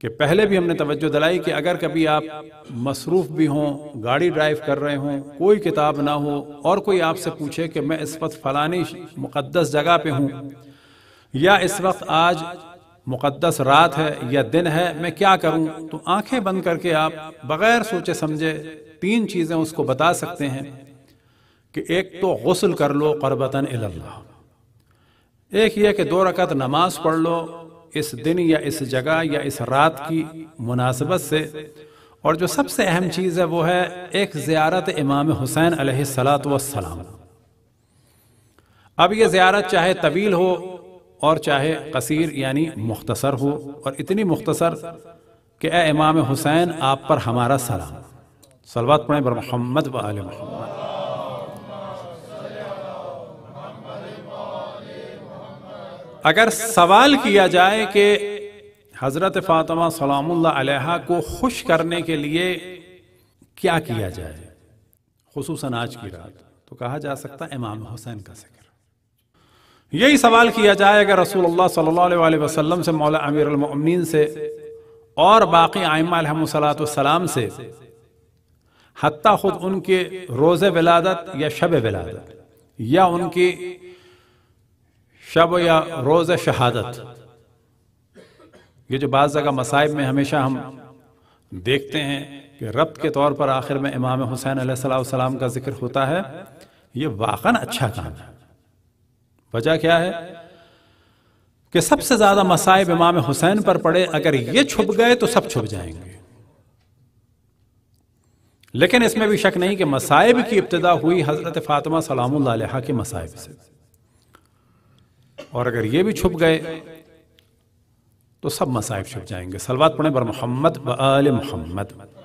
कि पहले भी हमने तवज्जो दिलाई कि अगर कभी आप मसरूफ़ भी हों गाड़ी ड्राइव कर रहे हों कोई किताब ना हो और कोई आपसे पूछे कि मैं इस वक्त फ़लानी मुक़दस जगह पे हूँ या इस वक्त आज मुक़दस रात है या दिन है मैं क्या करूँ तो आंखें बंद करके आप बग़ैर सोचे समझे तीन चीज़ें उसको बता सकते हैं कि एक तो गसल कर लो करबता एक ये कि दो रकत नमाज़ पढ़ लो इस दिन या इस जगह या इस रात की मुनासिबत से और जो सबसे अहम चीज़ है वो है एक जियारत इमाम हुसैन सलात अब ये ज़्यारत चाहे तवील हो और चाहे कसीर यानी मुख्तसर हो और इतनी मुख्तसर कि ए इमाम हुसैन आप पर हमारा सलाम सलवात पढ़ें बर मोहम्मद वाल मोहम्मद अगर सवाल किया जाए कि हज़रत फ़ातिमा अलैहा को खुश करने के लिए क्या किया जाए खसूस आज की रात तो कहा जा सकता इमाम हुसैन का जिक्र यही सवाल किया जाए अगर रसूलुल्लाह सल्लल्लाहु अलैहि वसल्लम से मौला अमीर अमीरमिन से और बाकी आयमासलाम से हती खुद उनके रोज़ विलादत या शब विलादत या उनकी शब या रोज़ शहादत ये जो बाज़ जगह मसाइब में हमेशा हम देखते हैं कि रब्त के तौर पर आखिर में इमाम हुसैन सलाम का जिक्र होता है ये वाकन अच्छा काम है वजह क्या है कि सबसे ज़्यादा मसाइब इमाम हुसैन पर पड़े अगर ये छुप गए तो सब छुप जाएंगे लेकिन इसमें भी शक नहीं कि मसाइब की इब्तदा हुई हज़रत फ़ातिमा सलाम के मसाइब से और अगर ये भी छुप गए तो सब मसाइब छुप जाएंगे सलवात पढ़े बर मोहम्मद बल मोहम्मद